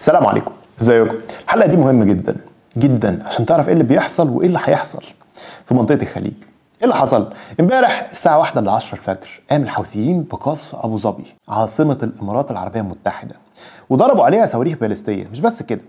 السلام عليكم ازيكم الحلقه دي مهمه جدا جدا عشان تعرف ايه اللي بيحصل وايه اللي هيحصل في منطقه الخليج ايه اللي حصل؟ امبارح الساعة 1 ل 10 الفجر قام الحوثيين بقصف أبو ظبي عاصمة الإمارات العربية المتحدة وضربوا عليها صواريخ باليستية مش بس كده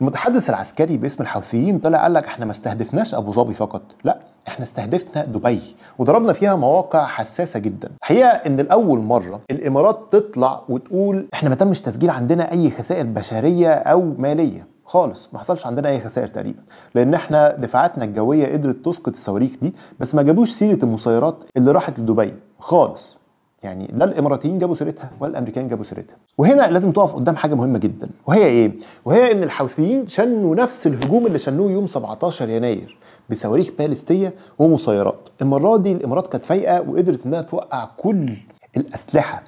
المتحدث العسكري باسم الحوثيين طلع قال لك احنا ما استهدفناش أبو ظبي فقط لا احنا استهدفنا دبي وضربنا فيها مواقع حساسة جدا الحقيقة ان لأول مرة الامارات تطلع وتقول احنا ما تمش تسجيل عندنا اي خسائر بشرية او مالية خالص ما حصلش عندنا اي خسائر تقريبا لان احنا دفاعاتنا الجويه قدرت تسقط الصواريخ دي بس ما جابوش سيره المسيرات اللي راحت لدبي خالص يعني لا الاماراتيين جابوا سيرتها ولا الامريكان جابوا سيرتها وهنا لازم تقف قدام حاجه مهمه جدا وهي ايه وهي ان الحوثيين شنوا نفس الهجوم اللي شنوه يوم 17 يناير بصواريخ باليستيه ومسيرات المره دي الامارات كانت فايقه وقدرت انها توقع كل الاسلحه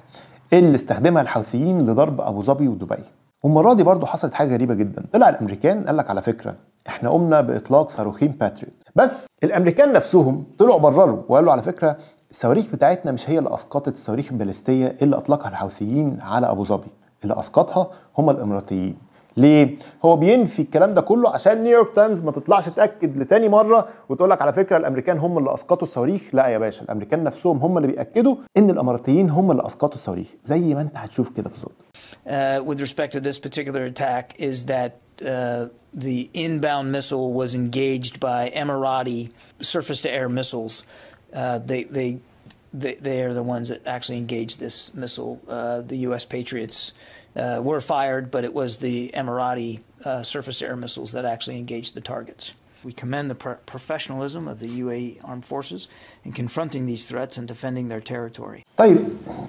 اللي استخدمها الحوثيين لضرب ابو ظبي ودبي والمره دي برضه حصلت حاجه غريبه جدا طلع الامريكان قال لك على فكره احنا قمنا باطلاق صاروخين باتريوت بس الامريكان نفسهم طلعوا برروا وقالوا على فكره الصواريخ بتاعتنا مش هي اللي اسقطت الصواريخ الباليستيه اللي اطلقها الحوثيين على ابو ظبي اللي اسقطها هم الاماراتيين ليه؟ هو بينفي الكلام ده كله عشان نيويورك تايمز ما تطلعش تاكد لتاني مره وتقول لك على فكره الامريكان هم اللي اسقطوا الصواريخ، لا يا باشا الامريكان نفسهم هم اللي بياكدوا ان الاماراتيين هم اللي اسقطوا الصواريخ، زي ما انت هتشوف كده بالظبط. Uh, with respect to this particular attack is that Uh, the inbound missile was engaged by Emirati surface-to-air missiles. Uh, they, they, they, they, are the ones that actually engaged this missile. Uh, the U.S. Patriots uh, were fired, but it was the Emirati uh, surface air missiles that actually engaged the targets. We commend the pro professionalism of the UAE armed forces in confronting these threats and defending their territory. طيب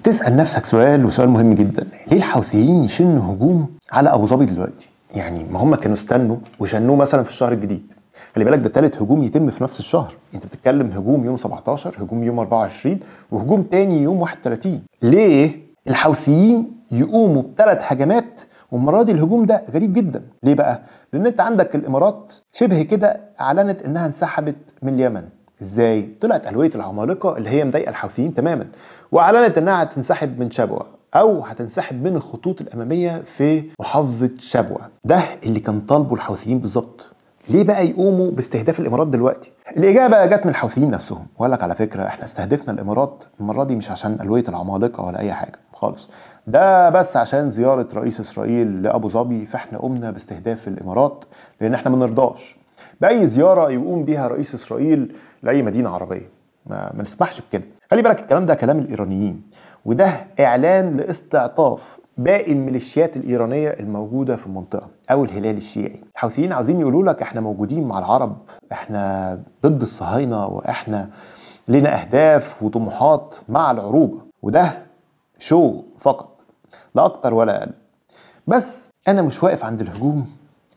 تسأل نفسك سؤال وسؤال مهم جدا ليه الحوثيين يشنوا هجوم على ابو ظبي دلوقتي؟ يعني ما هم كانوا استنوا وشنوه مثلا في الشهر الجديد خلي بالك ده ثالث هجوم يتم في نفس الشهر انت بتتكلم هجوم يوم 17 هجوم يوم 24 وهجوم تاني يوم 31 ليه الحوثيين يقوموا بثلاث هجمات والمره دي الهجوم ده غريب جدا ليه بقى لان انت عندك الامارات شبه كده اعلنت انها انسحبت من اليمن ازاي طلعت الويه العمالقه اللي هي مضايقه الحوثيين تماما واعلنت انها هتنسحب من شبوه او هتنسحب من الخطوط الاماميه في محافظه شبوه ده اللي كان طالبه الحوثيين بالظبط ليه بقى يقوموا باستهداف الامارات دلوقتي؟ الاجابه جت من الحوثيين نفسهم، وقال لك على فكره احنا استهدفنا الامارات المره دي مش عشان الويه العمالقه ولا اي حاجه خالص، ده بس عشان زياره رئيس اسرائيل لابو ظبي فاحنا قمنا باستهداف الامارات لان احنا ما نرضاش. باي زياره يقوم بيها رئيس اسرائيل لاي مدينه عربيه، ما, ما نسمحش بكده. خلي بالك الكلام ده كلام الايرانيين وده اعلان لاستعطاف باقي الميليشيات الايرانيه الموجوده في المنطقه او الهلال الشيعي الحوثيين عايزين يقولوا لك احنا موجودين مع العرب احنا ضد الصهاينه واحنا لنا اهداف وطموحات مع العروبه وده شو فقط لا اكتر ولا اقل بس انا مش واقف عند الهجوم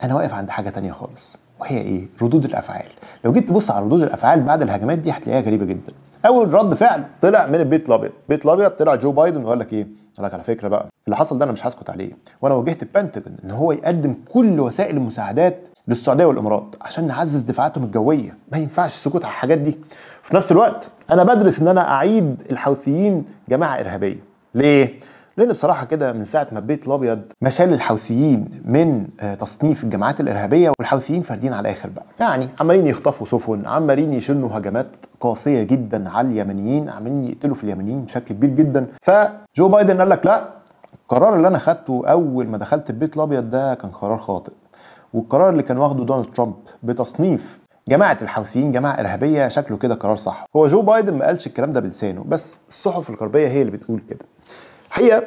انا واقف عند حاجه تانية خالص وهي ايه ردود الافعال لو جيت تبص على ردود الافعال بعد الهجمات دي هتلاقيها غريبه جدا اول رد فعل طلع من البيت الابيض البيت الابيض طلع جو بايدن وقال لك ايه قال لك على فكره بقى اللي حصل ده انا مش هسكت عليه وانا وجهت البنتاجون ان هو يقدم كل وسائل المساعدات للسعوديه والامارات عشان نعزز دفاعاتهم الجويه ما ينفعش السكوت على الحاجات دي في نفس الوقت انا بدرس ان انا اعيد الحوثيين جماعه ارهابيه ليه لان بصراحه كده من ساعه ما البيت الابيض ما شال الحوثيين من آه، تصنيف الجماعات الارهابيه والحوثيين فاردين على الاخر بقى يعني عمالين يخطفوا سفن عمالين يشنوا هجمات قاسيه جدا على اليمنيين عمالين يقتلوا في اليمنيين بشكل كبير جدا فجو بايدن قال لك لا القرار اللي انا خدته اول ما دخلت البيت الابيض ده كان قرار خاطئ والقرار اللي كان واخده دونالد ترامب بتصنيف جماعة الحوثيين جماعة إرهابية شكله كده قرار صح هو جو بايدن ما قالش الكلام ده بلسانه بس الصحف الغربية هي اللي بتقول كده الحقيقه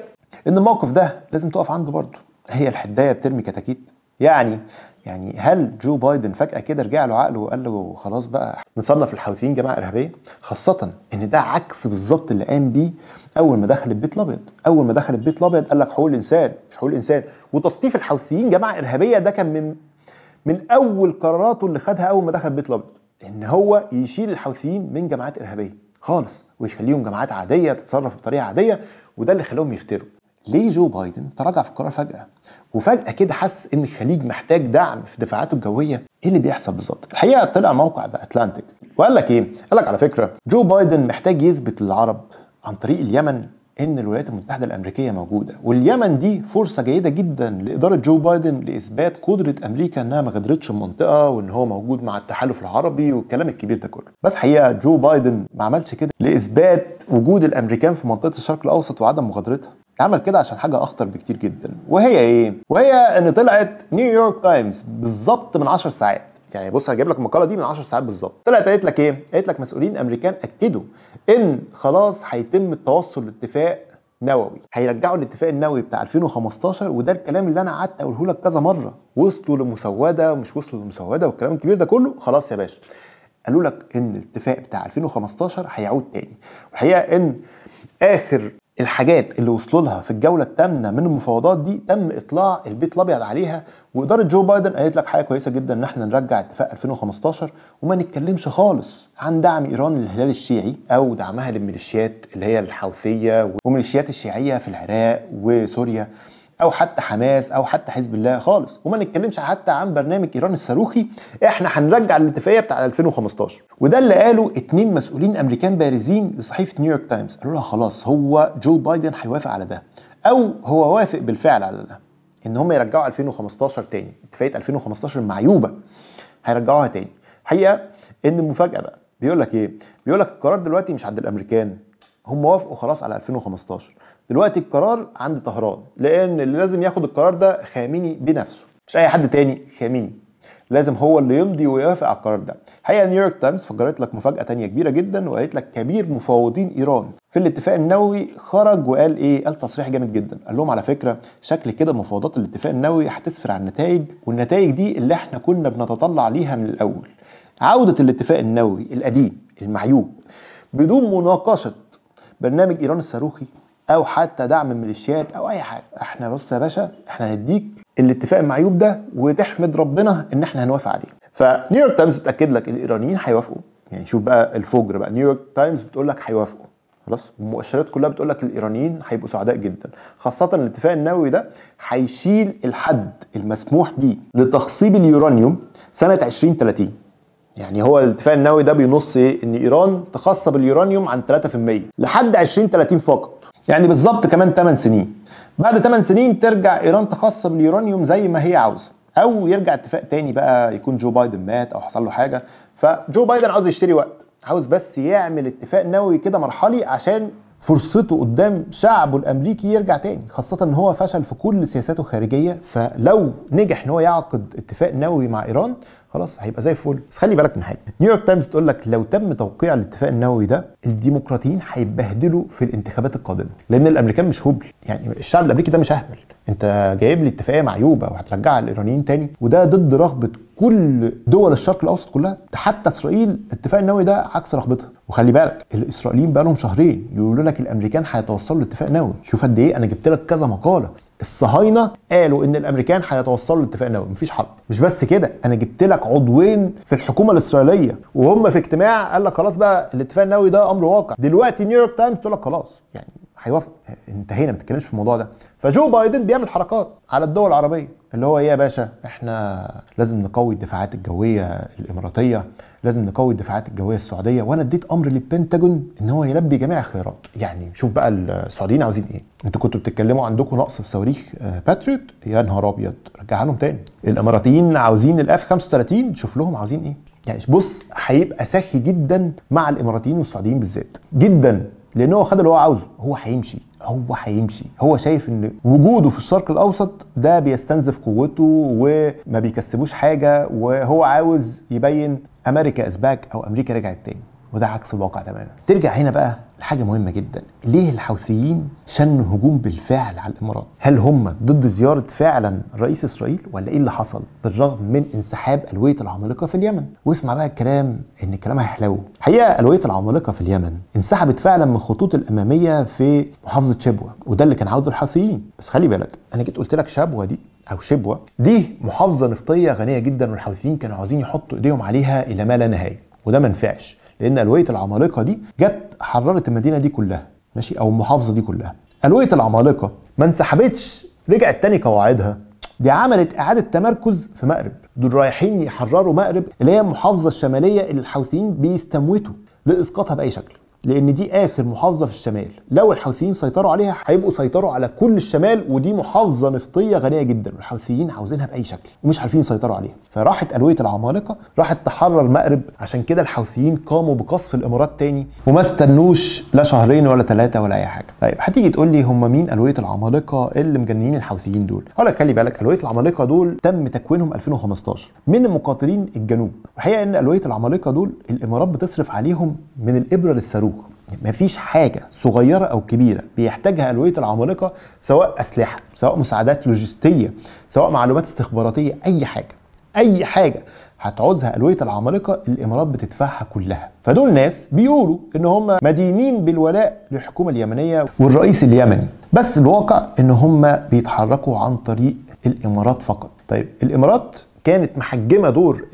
ان الموقف ده لازم تقف عنده برضه هي الحدايه بترمي كتاكيت يعني يعني هل جو بايدن فجأة كده رجع له عقله وقال له خلاص بقى نصنف الحوثيين جماعة إرهابية؟ خاصة إن ده عكس بالظبط اللي قام بيه أول ما دخل البيت الأبيض، أول ما دخل البيت الأبيض قال لك حقوق الإنسان مش حقوق الإنسان، وتصنيف الحوثيين جماعة إرهابية ده كان من من أول قراراته اللي خدها أول ما دخل البيت الأبيض، إن هو يشيل الحوثيين من جماعات إرهابية. خالص ويخليهم جماعات عاديه تتصرف بطريقه عاديه وده اللي خلاهم يفتروا ليه جو بايدن تراجع في القرار فجاه وفجاه كده حس ان الخليج محتاج دعم في دفاعاته الجويه ايه اللي بيحصل بالظبط الحقيقه طلع موقع ذا اتلانتيك وقال لك ايه قال لك على فكره جو بايدن محتاج يثبت للعرب عن طريق اليمن ان الولايات المتحده الامريكيه موجوده واليمن دي فرصه جيده جدا لاداره جو بايدن لاثبات قدره امريكا انها ما غدرتش المنطقه وان هو موجود مع التحالف العربي والكلام الكبير ده كله بس حقيقه جو بايدن ما عملش كده لاثبات وجود الامريكان في منطقه الشرق الاوسط وعدم مغادرتها عمل كده عشان حاجه اخطر بكتير جدا وهي ايه وهي ان طلعت نيويورك تايمز بالظبط من 10 ساعات يعني بص هجيب لك المقاله دي من 10 ساعات بالظبط طلعت قالت لك ايه قالت لك مسؤولين امريكان اكدوا ان خلاص هيتم التوصل لاتفاق نووي هيرجعوا الاتفاق النووي بتاع 2015 وده الكلام اللي انا قعدت اقوله لك كذا مره وصلوا لمسوده ومش وصلوا لمسوده والكلام الكبير ده كله خلاص يا باشا قالوا لك ان الاتفاق بتاع 2015 هيعود تاني والحقيقه ان اخر الحاجات اللي وصلوا لها في الجوله الثامنه من المفاوضات دي تم اطلاع البيت الابيض عليها واداره جو بايدن قالت لك حاجه كويسه جدا ان احنا نرجع اتفاق 2015 وما نتكلمش خالص عن دعم ايران للهلال الشيعي او دعمها للميليشيات اللي هي الحوثيه وميليشيات الشيعيه في العراق وسوريا او حتى حماس او حتى حزب الله خالص وما نتكلمش حتى عن برنامج ايران الصاروخي احنا هنرجع الاتفاقيه بتاع 2015 وده اللي قاله اتنين مسؤولين امريكان بارزين لصحيفه نيويورك تايمز قالوا لها خلاص هو جو بايدن هيوافق على ده او هو وافق بالفعل على ده ان هم يرجعوا 2015 تاني اتفاقيه 2015 معيوبه هيرجعوها تاني حقيقه ان المفاجاه بقى بيقول لك ايه بيقول لك القرار دلوقتي مش عند الامريكان هم وافقوا خلاص على 2015 دلوقتي القرار عند طهران لان اللي لازم ياخد القرار ده خاميني بنفسه مش اي حد تاني خاميني لازم هو اللي يمضي ويوافق على القرار ده الحقيقه نيويورك تايمز فجرت لك مفاجاه تانية كبيره جدا وقالت لك كبير مفاوضين ايران في الاتفاق النووي خرج وقال ايه قال تصريح جامد جدا قال لهم على فكره شكل كده مفاوضات الاتفاق النووي هتسفر عن النتائج والنتائج دي اللي احنا كنا بنتطلع ليها من الاول عوده الاتفاق النووي القديم المعيوب بدون مناقشه برنامج ايران الصاروخي او حتى دعم الميليشيات او اي حاجه احنا بص يا باشا احنا هنديك الاتفاق المعيوب ده وتحمد ربنا ان احنا هنوافق عليه فنيويورك تايمز بتاكد لك الايرانيين هيوافقوا يعني شوف بقى الفجر بقى نيويورك تايمز بتقول لك هيوافقوا خلاص المؤشرات كلها بتقول لك الايرانيين هيبقوا سعداء جدا خاصه الاتفاق النووي ده هيشيل الحد المسموح بيه لتخصيب اليورانيوم سنه 2030 يعني هو الاتفاق النووي ده بينص ايه؟ ان ايران تخصب اليورانيوم عن 3% لحد 2030 فقط. يعني بالظبط كمان 8 سنين. بعد 8 سنين ترجع ايران تخصب اليورانيوم زي ما هي عاوزه او يرجع اتفاق تاني بقى يكون جو بايدن مات او حصل له حاجه فجو بايدن عاوز يشتري وقت عاوز بس يعمل اتفاق نووي كده مرحلي عشان فرصته قدام شعبه الامريكي يرجع تاني خاصه ان هو فشل في كل سياساته الخارجيه فلو نجح ان هو يعقد اتفاق نووي مع ايران خلاص هيبقى زي الفل بس خلي بالك من حاجه نيويورك تايمز تقول لك لو تم توقيع الاتفاق النووي ده الديمقراطيين هيبهدلوا في الانتخابات القادمه لان الامريكان مش هبل يعني الشعب الامريكي ده مش اهبل انت جايب لي اتفاقيه معيوبه وهترجعها للايرانيين تاني وده ضد رغبه كل دول الشرق الاوسط كلها حتى اسرائيل الاتفاق النووي ده عكس رغبتها وخلي بالك الاسرائيليين بقى لهم شهرين يقولوا لك الامريكان هيتوصلوا لاتفاق نووي شوف قد ايه انا جبت لك كذا مقاله الصهاينه قالوا ان الامريكان هيتوصلوا لاتفاق نووي مفيش حرب مش بس كده انا جبت لك عضوين في الحكومه الاسرائيليه وهم في اجتماع قال لك خلاص بقى الاتفاق النووي ده امر واقع دلوقتي نيويورك تايمز تقول لك خلاص يعني هيوافق انتهينا ما في الموضوع ده فجو بايدن بيعمل حركات على الدول العربيه اللي هو ايه يا باشا احنا لازم نقوي الدفاعات الجويه الاماراتيه لازم نقوي الدفاعات الجويه السعوديه وانا اديت امر للبنتاجون ان هو يلبي جميع الخيارات يعني شوف بقى السعوديين عاوزين ايه انتوا كنتوا بتتكلموا عندكم نقص في صواريخ آه، باتريوت يا نهار ابيض رجعها لهم تاني الاماراتيين عاوزين الاف 35 شوف لهم عاوزين ايه يعني بص هيبقى سخي جدا مع الاماراتيين والسعوديين بالذات جدا لان هو خد اللي هو عاوزه هو هيمشي هو هيمشي هو شايف ان وجوده في الشرق الاوسط ده بيستنزف قوته وما بيكسبوش حاجه وهو عاوز يبين امريكا از باك او امريكا رجعت تاني وده عكس الواقع تماما ترجع هنا بقى لحاجه مهمه جدا ليه الحوثيين شنوا هجوم بالفعل على الامارات هل هم ضد زياره فعلا رئيس اسرائيل ولا ايه اللي حصل بالرغم من انسحاب الويه العمالقه في اليمن واسمع بقى الكلام ان الكلام هيحلو الحقيقه الويه العمالقه في اليمن انسحبت فعلا من الخطوط الاماميه في محافظه شبوه وده اللي كان عاوزه الحوثيين بس خلي بالك انا جيت قلت لك شبوه دي او شبوه دي محافظه نفطيه غنيه جدا والحوثيين كانوا عاوزين يحطوا ايديهم عليها الى ما لا نهايه وده ما نفعش لان الويه العمالقه دي جت حررت المدينه دي كلها ماشي او المحافظه دي كلها الويه العمالقه ما انسحبتش رجعت تاني قواعدها دي عملت اعاده تمركز في مأرب دول رايحين يحرروا مأرب اللي هي المحافظه الشماليه اللي الحوثيين بيستموتوا لاسقاطها باي شكل لان دي اخر محافظه في الشمال لو الحوثيين سيطروا عليها هيبقوا سيطروا على كل الشمال ودي محافظه نفطيه غنيه جدا والحوثيين عاوزينها باي شكل ومش عارفين يسيطروا عليها فراحت الويه العمالقه راحت تحرر مأرب عشان كده الحوثيين قاموا بقصف الامارات تاني وما استنوش لا شهرين ولا ثلاثه ولا اي حاجه طيب هتيجي تقول لي هم مين الويه العمالقه اللي مجننين الحوثيين دول اقول لك خلي بالك الويه العمالقه دول تم تكوينهم 2015 من مقاتلين الجنوب الحقيقه ان الويه العمالقه دول الامارات بتصرف عليهم من الابره للصاروخ يعني مفيش حاجة صغيرة أو كبيرة بيحتاجها ألوية العمالقة سواء أسلحة سواء مساعدات لوجستية سواء معلومات استخباراتية أي حاجة أي حاجة هتعوزها ألوية العمالقة الإمارات بتدفعها كلها فدول ناس بيقولوا إن هم مدينين بالولاء للحكومة اليمنية والرئيس اليمني بس الواقع إن هم بيتحركوا عن طريق الإمارات فقط طيب الإمارات كانت محجمه دور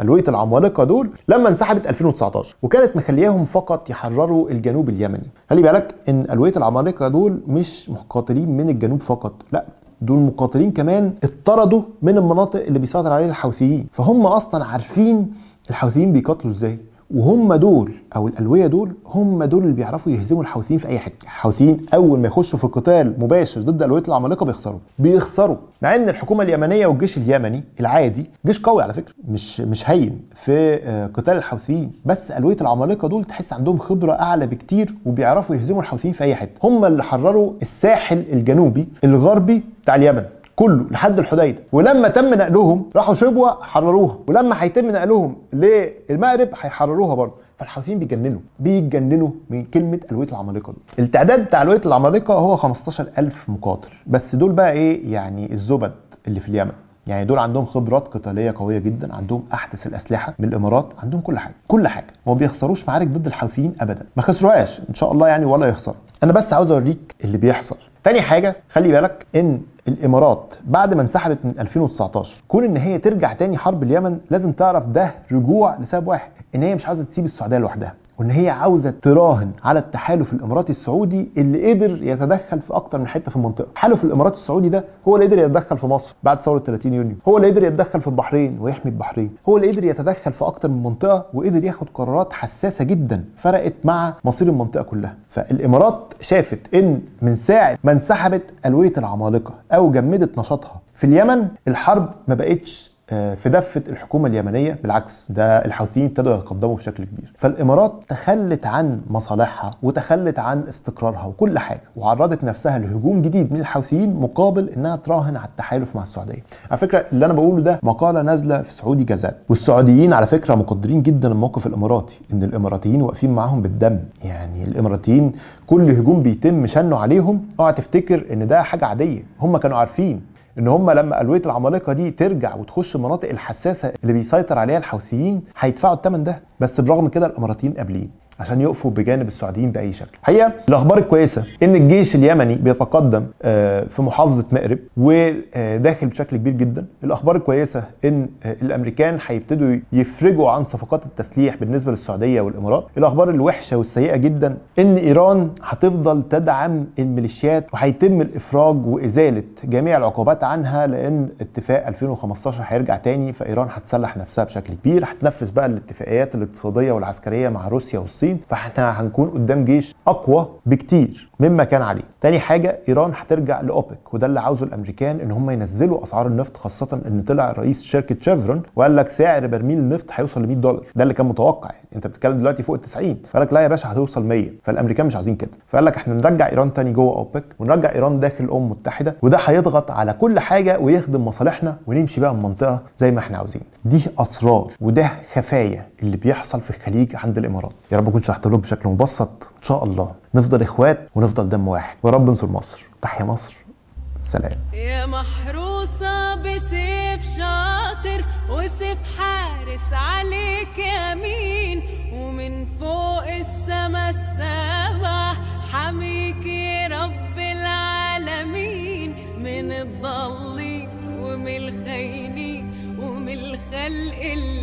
الويه العمالقه دول لما انسحبت 2019 وكانت مخلياهم فقط يحرروا الجنوب اليمني خلي بالك ان الويه العمالقه دول مش مقاتلين من الجنوب فقط لا دول مقاتلين كمان اطردوا من المناطق اللي بيسيطر عليها الحوثيين فهم اصلا عارفين الحوثيين بيقاتلوا ازاي وهم دول او الالويه دول هم دول اللي بيعرفوا يهزموا الحوثيين في اي حته الحوثيين اول ما يخشوا في قتال مباشر ضد الويه العمالقه بيخسروا بيخسروا مع ان الحكومه اليمنيه والجيش اليمني العادي جيش قوي على فكره مش مش هين في آه، قتال الحوثيين بس الويه العمالقه دول تحس عندهم خبره اعلى بكتير وبيعرفوا يهزموا الحوثيين في اي حته هم اللي حرروا الساحل الجنوبي الغربي بتاع اليمن كله لحد الحديده ولما تم نقلهم راحوا شبوه حرروها ولما هيتم نقلهم للمغرب هيحرروها برضه فالحوثيين بيجننوا بيتجننوا من كلمه الويه العمالقه دي التعداد بتاع الويه العمالقه هو 15000 مقاتل بس دول بقى ايه يعني الزبد اللي في اليمن يعني دول عندهم خبرات قتاليه قويه جدا عندهم احدث الاسلحه من الامارات عندهم كل حاجه كل حاجه وما بيخسروش معارك ضد الحوثيين ابدا ما خسروهاش ان شاء الله يعني ولا يخسروا انا بس عاوز اوريك اللي بيحصل تاني حاجه خلي بالك ان الامارات بعد ما انسحبت من 2019 كون ان هي ترجع تاني حرب اليمن لازم تعرف ده رجوع لسبب واحد ان هي مش عاوزه تسيب السعوديه لوحدها وان هي عاوزه تراهن على التحالف الاماراتي السعودي اللي قدر يتدخل في اكتر من حته في المنطقه تحالف الاماراتي السعودي ده هو اللي قدر يتدخل في مصر بعد ثوره 30 يونيو هو اللي قدر يتدخل في البحرين ويحمي البحرين هو اللي قدر يتدخل في اكتر من منطقه وقدر ياخد قرارات حساسه جدا فرقت مع مصير المنطقه كلها فالامارات شافت ان من ساعه ما انسحبت الويه العمالقه او جمدت نشاطها في اليمن الحرب ما بقتش آه، في دفة الحكومة اليمنية بالعكس ده الحوثيين ابتدوا يتقدموا بشكل كبير فالإمارات تخلت عن مصالحها وتخلت عن استقرارها وكل حاجة وعرضت نفسها لهجوم جديد من الحوثيين مقابل إنها تراهن على التحالف مع السعودية على فكرة اللي أنا بقوله ده مقالة نازلة في سعودي جازات والسعوديين على فكرة مقدرين جدا الموقف الإماراتي إن الإماراتيين واقفين معاهم بالدم يعني الإماراتيين كل هجوم بيتم شنه عليهم اوعى تفتكر إن ده حاجة عادية هم كانوا عارفين ان هم لما الويه العمالقه دي ترجع وتخش المناطق الحساسه اللي بيسيطر عليها الحوثيين هيدفعوا الثمن ده بس برغم كده الاماراتيين قابلين عشان يقفوا بجانب السعوديين باي شكل. الحقيقه الاخبار الكويسه ان الجيش اليمني بيتقدم آه، في محافظه مأرب وداخل بشكل كبير جدا. الاخبار الكويسه ان آه، الامريكان هيبتدوا يفرجوا عن صفقات التسليح بالنسبه للسعوديه والامارات. الاخبار الوحشه والسيئه جدا ان ايران هتفضل تدعم الميليشيات وهيتم الافراج وازاله جميع العقوبات عنها لان اتفاق 2015 هيرجع تاني فايران هتسلح نفسها بشكل كبير، هتنفذ بقى الاتفاقيات الاقتصاديه والعسكريه مع روسيا والصين الصين فاحنا هنكون قدام جيش اقوى بكتير مما كان عليه تاني حاجه ايران هترجع لاوبك وده اللي عاوزه الامريكان ان هم ينزلوا اسعار النفط خاصه ان طلع رئيس شركه شيفرون وقال لك سعر برميل النفط هيوصل ل 100 دولار ده اللي كان متوقع يعني انت بتتكلم دلوقتي فوق ال 90 فقال لك لا يا باشا هتوصل 100 فالامريكان مش عايزين كده فقال لك احنا نرجع ايران تاني جوه اوبك ونرجع ايران داخل الامم المتحده وده هيضغط على كل حاجه ويخدم مصالحنا ونمشي بقى المنطقه زي ما احنا عاوزين دي اسرار وده خفايا اللي بيحصل في الخليج عند الامارات يا رب شرحت لهم بشكل مبسط ان شاء الله نفضل اخوات ونفضل دم واحد ويا رب انصر مصر تحيا مصر سلام يا محروسة بسيف شاطر وسيف حارس عليك يمين ومن فوق السما السبع حميك يا رب العالمين من الضلي ومن الخيني ومن الخلق اللي